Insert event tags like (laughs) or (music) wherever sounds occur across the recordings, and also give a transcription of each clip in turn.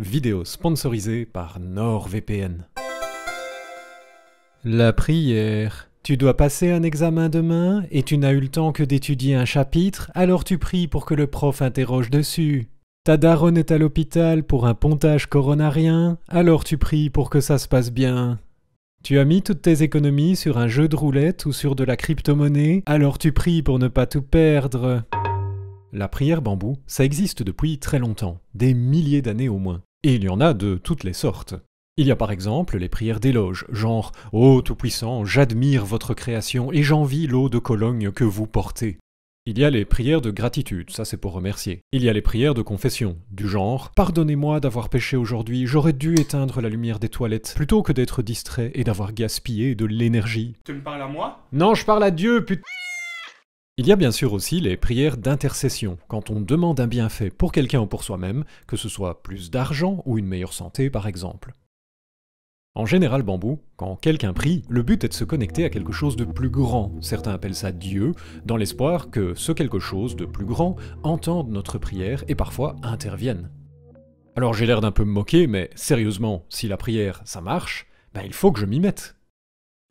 Vidéo sponsorisée par NordVPN. La prière. Tu dois passer un examen demain et tu n'as eu le temps que d'étudier un chapitre, alors tu pries pour que le prof interroge dessus. Ta daronne est à l'hôpital pour un pontage coronarien, alors tu pries pour que ça se passe bien. Tu as mis toutes tes économies sur un jeu de roulette ou sur de la crypto-monnaie, alors tu pries pour ne pas tout perdre. La prière bambou, ça existe depuis très longtemps, des milliers d'années au moins. Et il y en a de toutes les sortes. Il y a par exemple les prières d'éloge, genre Ô oh, Tout-Puissant, j'admire votre création et j'envie l'eau de Cologne que vous portez. Il y a les prières de gratitude, ça c'est pour remercier. Il y a les prières de confession, du genre Pardonnez-moi d'avoir péché aujourd'hui, j'aurais dû éteindre la lumière des toilettes plutôt que d'être distrait et d'avoir gaspillé de l'énergie. Tu me parles à moi Non, je parle à Dieu, putain il y a bien sûr aussi les prières d'intercession, quand on demande un bienfait pour quelqu'un ou pour soi-même, que ce soit plus d'argent ou une meilleure santé par exemple. En général, bambou, quand quelqu'un prie, le but est de se connecter à quelque chose de plus grand, certains appellent ça Dieu, dans l'espoir que ce quelque chose de plus grand entende notre prière et parfois intervienne. Alors j'ai l'air d'un peu me moquer, mais sérieusement, si la prière ça marche, ben il faut que je m'y mette.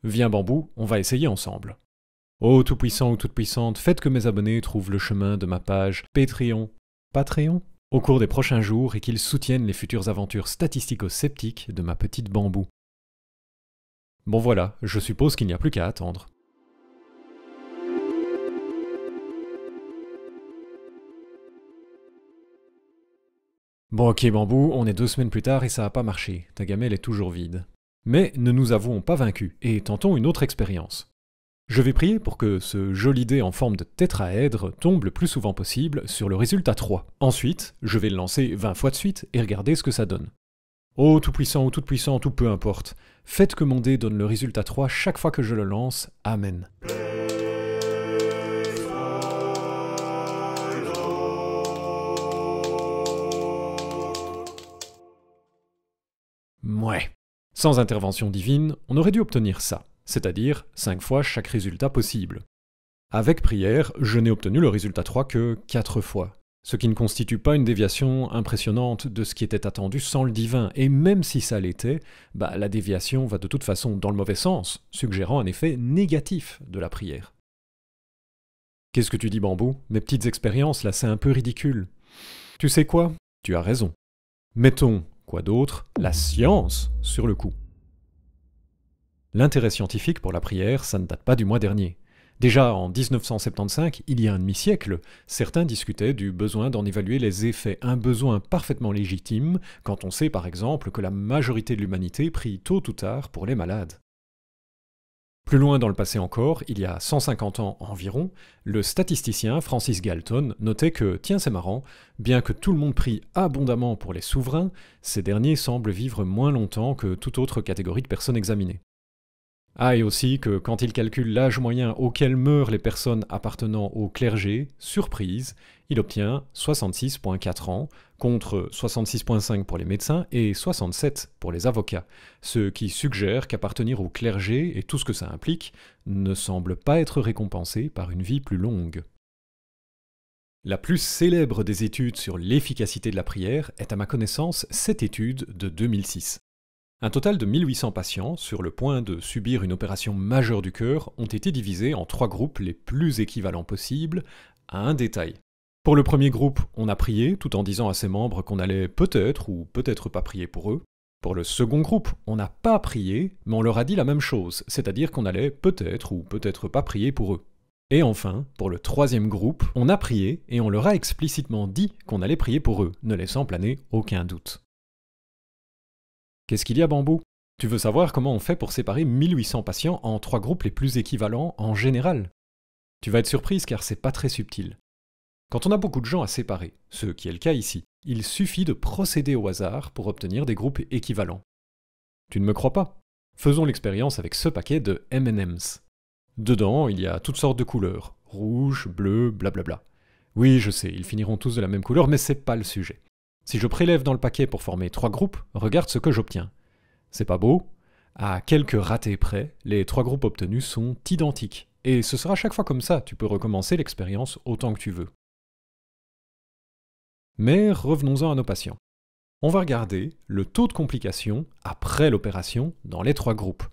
Viens bambou, on va essayer ensemble. Ô Tout-Puissant ou Toute-Puissante, faites que mes abonnés trouvent le chemin de ma page Patreon. Patreon au cours des prochains jours et qu'ils soutiennent les futures aventures statistico-sceptiques de ma petite bambou. Bon voilà, je suppose qu'il n'y a plus qu'à attendre. Bon ok bambou, on est deux semaines plus tard et ça n'a pas marché, ta gamelle est toujours vide. Mais ne nous avouons pas vaincus, et tentons une autre expérience. Je vais prier pour que ce joli dé en forme de tétraèdre tombe le plus souvent possible sur le résultat 3. Ensuite, je vais le lancer 20 fois de suite et regarder ce que ça donne. Oh tout-puissant ou tout puissant tout peu importe, faites que mon dé donne le résultat 3 chaque fois que je le lance, Amen. Mouais. Sans intervention divine, on aurait dû obtenir ça c'est-à-dire 5 fois chaque résultat possible. Avec prière, je n'ai obtenu le résultat 3 que 4 fois, ce qui ne constitue pas une déviation impressionnante de ce qui était attendu sans le divin, et même si ça l'était, bah, la déviation va de toute façon dans le mauvais sens, suggérant un effet négatif de la prière. Qu'est-ce que tu dis bambou Mes petites expériences là, c'est un peu ridicule. Tu sais quoi Tu as raison. Mettons, quoi d'autre La science sur le coup. L'intérêt scientifique pour la prière, ça ne date pas du mois dernier. Déjà en 1975, il y a un demi-siècle, certains discutaient du besoin d'en évaluer les effets, un besoin parfaitement légitime quand on sait par exemple que la majorité de l'humanité prie tôt ou tard pour les malades. Plus loin dans le passé encore, il y a 150 ans environ, le statisticien Francis Galton notait que, tiens c'est marrant, bien que tout le monde prie abondamment pour les souverains, ces derniers semblent vivre moins longtemps que toute autre catégorie de personnes examinées. Ah, et aussi que quand il calcule l'âge moyen auquel meurent les personnes appartenant au clergé, surprise, il obtient 66,4 ans contre 66,5 pour les médecins et 67 pour les avocats, ce qui suggère qu'appartenir au clergé et tout ce que ça implique ne semble pas être récompensé par une vie plus longue. La plus célèbre des études sur l'efficacité de la prière est à ma connaissance cette étude de 2006. Un total de 1800 patients, sur le point de subir une opération majeure du cœur, ont été divisés en trois groupes les plus équivalents possibles, à un détail. Pour le premier groupe, on a prié, tout en disant à ses membres qu'on allait peut-être ou peut-être pas prier pour eux. Pour le second groupe, on n'a pas prié, mais on leur a dit la même chose, c'est-à-dire qu'on allait peut-être ou peut-être pas prier pour eux. Et enfin, pour le troisième groupe, on a prié et on leur a explicitement dit qu'on allait prier pour eux, ne laissant planer aucun doute. Qu'est-ce qu'il y a, Bambou Tu veux savoir comment on fait pour séparer 1800 patients en trois groupes les plus équivalents en général Tu vas être surprise car c'est pas très subtil. Quand on a beaucoup de gens à séparer, ce qui est le cas ici, il suffit de procéder au hasard pour obtenir des groupes équivalents. Tu ne me crois pas Faisons l'expérience avec ce paquet de MMs. Dedans, il y a toutes sortes de couleurs rouge, bleu, blablabla. Oui, je sais, ils finiront tous de la même couleur, mais c'est pas le sujet. Si je prélève dans le paquet pour former trois groupes, regarde ce que j'obtiens. C'est pas beau À quelques ratés près, les trois groupes obtenus sont identiques. Et ce sera chaque fois comme ça, tu peux recommencer l'expérience autant que tu veux. Mais revenons-en à nos patients. On va regarder le taux de complications après l'opération dans les trois groupes.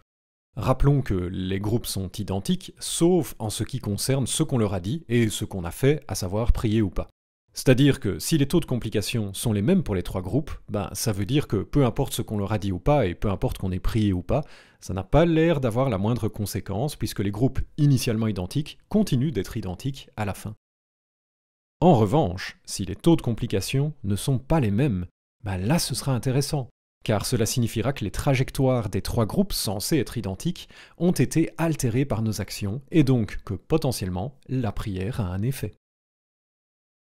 Rappelons que les groupes sont identiques, sauf en ce qui concerne ce qu'on leur a dit et ce qu'on a fait, à savoir prier ou pas. C'est-à-dire que si les taux de complications sont les mêmes pour les trois groupes, ben, ça veut dire que peu importe ce qu'on leur a dit ou pas, et peu importe qu'on ait prié ou pas, ça n'a pas l'air d'avoir la moindre conséquence puisque les groupes initialement identiques continuent d'être identiques à la fin. En revanche, si les taux de complications ne sont pas les mêmes, ben là ce sera intéressant, car cela signifiera que les trajectoires des trois groupes censés être identiques ont été altérées par nos actions, et donc que potentiellement la prière a un effet.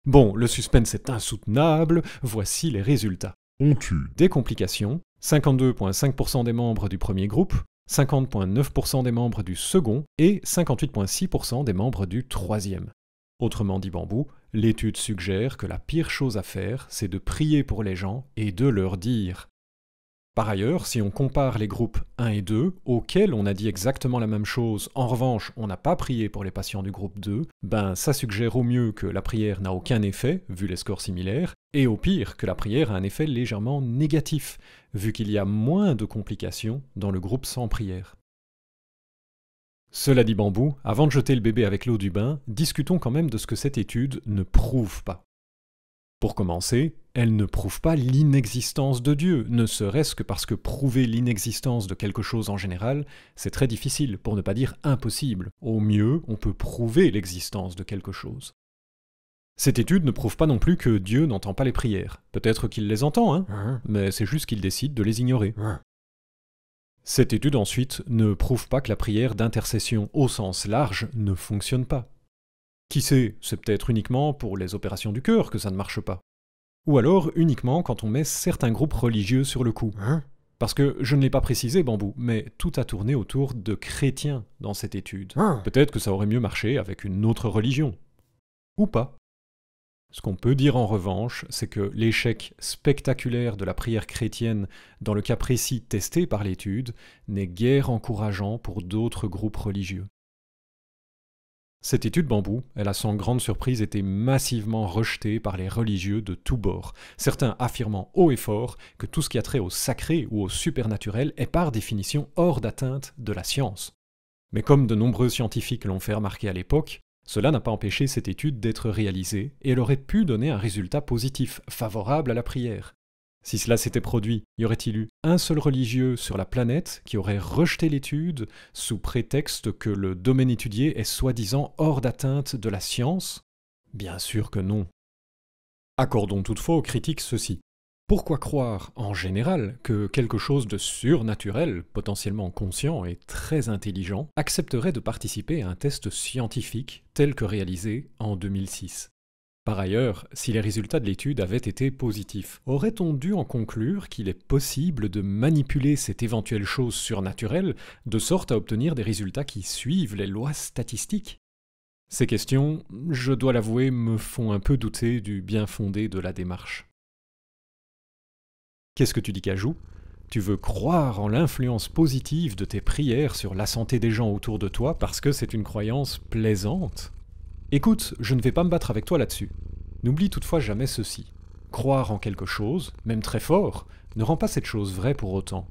Bon, le suspense est insoutenable, voici les résultats. On tue des complications, 52,5% des membres du premier groupe, 50,9% des membres du second et 58,6% des membres du troisième. Autrement dit bambou, l'étude suggère que la pire chose à faire, c'est de prier pour les gens et de leur dire par ailleurs, si on compare les groupes 1 et 2, auxquels on a dit exactement la même chose, en revanche on n'a pas prié pour les patients du groupe 2, ben ça suggère au mieux que la prière n'a aucun effet, vu les scores similaires, et au pire que la prière a un effet légèrement négatif, vu qu'il y a moins de complications dans le groupe sans prière. Cela dit bambou, avant de jeter le bébé avec l'eau du bain, discutons quand même de ce que cette étude ne prouve pas. Pour commencer, elle ne prouve pas l'inexistence de Dieu, ne serait-ce que parce que prouver l'inexistence de quelque chose en général, c'est très difficile, pour ne pas dire impossible. Au mieux, on peut prouver l'existence de quelque chose. Cette étude ne prouve pas non plus que Dieu n'entend pas les prières. Peut-être qu'il les entend, hein, hein? mais c'est juste qu'il décide de les ignorer. Hein? Cette étude ensuite ne prouve pas que la prière d'intercession au sens large ne fonctionne pas. Qui sait, c'est peut-être uniquement pour les opérations du cœur que ça ne marche pas ou alors uniquement quand on met certains groupes religieux sur le coup. Hein parce que je ne l'ai pas précisé, Bambou, mais tout a tourné autour de chrétiens dans cette étude. Hein Peut-être que ça aurait mieux marché avec une autre religion. Ou pas. Ce qu'on peut dire en revanche, c'est que l'échec spectaculaire de la prière chrétienne dans le cas précis testé par l'étude n'est guère encourageant pour d'autres groupes religieux. Cette étude bambou, elle a sans grande surprise été massivement rejetée par les religieux de tous bords, certains affirmant haut et fort que tout ce qui a trait au sacré ou au supernaturel est par définition hors d'atteinte de la science. Mais comme de nombreux scientifiques l'ont fait remarquer à l'époque, cela n'a pas empêché cette étude d'être réalisée et elle aurait pu donner un résultat positif, favorable à la prière. Si cela s'était produit, y aurait-il eu un seul religieux sur la planète qui aurait rejeté l'étude sous prétexte que le domaine étudié est soi-disant hors d'atteinte de la science Bien sûr que non. Accordons toutefois aux critiques ceci. Pourquoi croire en général que quelque chose de surnaturel, potentiellement conscient et très intelligent, accepterait de participer à un test scientifique tel que réalisé en 2006 par ailleurs, si les résultats de l'étude avaient été positifs, aurait-on dû en conclure qu'il est possible de manipuler cette éventuelle chose surnaturelle de sorte à obtenir des résultats qui suivent les lois statistiques Ces questions, je dois l'avouer, me font un peu douter du bien fondé de la démarche. Qu'est-ce que tu dis Cajou tu veux croire en l'influence positive de tes prières sur la santé des gens autour de toi parce que c'est une croyance plaisante Écoute, je ne vais pas me battre avec toi là-dessus. N'oublie toutefois jamais ceci. Croire en quelque chose, même très fort, ne rend pas cette chose vraie pour autant.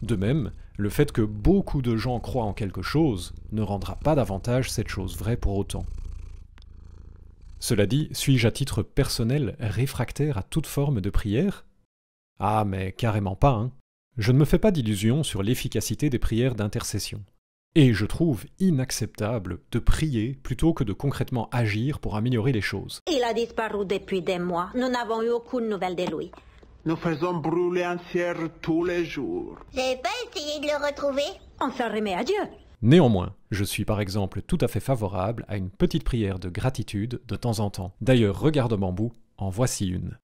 De même, le fait que beaucoup de gens croient en quelque chose ne rendra pas davantage cette chose vraie pour autant. Cela dit, suis-je à titre personnel réfractaire à toute forme de prière Ah, mais carrément pas, hein. Je ne me fais pas d'illusions sur l'efficacité des prières d'intercession. Et je trouve inacceptable de prier plutôt que de concrètement agir pour améliorer les choses. Il a disparu depuis des mois. Nous n'avons eu aucune nouvelle de lui. Nous faisons brûler un cierre tous les jours. J'ai pas essayé de le retrouver. On s'en remet à Dieu. Néanmoins, je suis par exemple tout à fait favorable à une petite prière de gratitude de temps en temps. D'ailleurs, regarde Bambou, en voici une.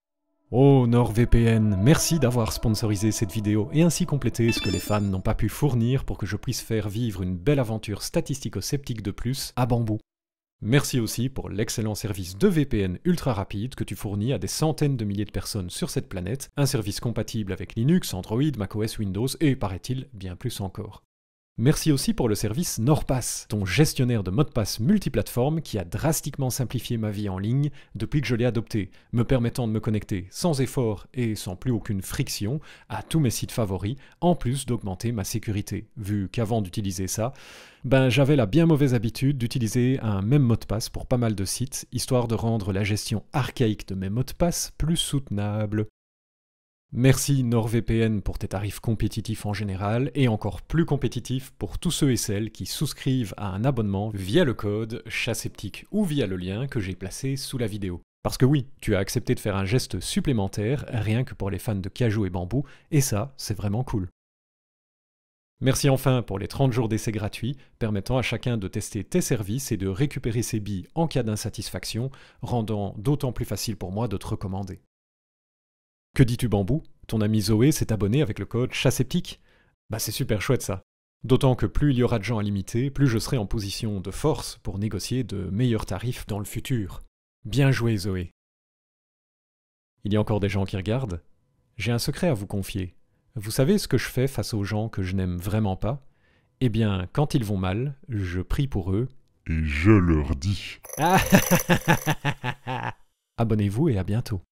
Oh NordVPN, merci d'avoir sponsorisé cette vidéo et ainsi complété ce que les fans n'ont pas pu fournir pour que je puisse faire vivre une belle aventure statistico-sceptique de plus à Bambou. Merci aussi pour l'excellent service de VPN ultra rapide que tu fournis à des centaines de milliers de personnes sur cette planète, un service compatible avec Linux, Android, macOS, Windows et, paraît-il, bien plus encore. Merci aussi pour le service NordPass, ton gestionnaire de mots de passe multiplateforme qui a drastiquement simplifié ma vie en ligne depuis que je l'ai adopté, me permettant de me connecter sans effort et sans plus aucune friction à tous mes sites favoris, en plus d'augmenter ma sécurité, vu qu'avant d'utiliser ça, ben j'avais la bien mauvaise habitude d'utiliser un même mot de passe pour pas mal de sites, histoire de rendre la gestion archaïque de mes mots de passe plus soutenable. Merci NordVPN pour tes tarifs compétitifs en général et encore plus compétitifs pour tous ceux et celles qui souscrivent à un abonnement via le code chasseptique ou via le lien que j'ai placé sous la vidéo. Parce que oui, tu as accepté de faire un geste supplémentaire rien que pour les fans de Cajou et Bambou et ça, c'est vraiment cool. Merci enfin pour les 30 jours d'essai gratuits, permettant à chacun de tester tes services et de récupérer ses billes en cas d'insatisfaction, rendant d'autant plus facile pour moi de te recommander. Que dis-tu bambou Ton ami Zoé s'est abonné avec le code chasseptique. Bah c'est super chouette ça. D'autant que plus il y aura de gens à limiter, plus je serai en position de force pour négocier de meilleurs tarifs dans le futur. Bien joué Zoé. Il y a encore des gens qui regardent. J'ai un secret à vous confier. Vous savez ce que je fais face aux gens que je n'aime vraiment pas Eh bien, quand ils vont mal, je prie pour eux. Et je leur dis. (laughs) Abonnez-vous et à bientôt.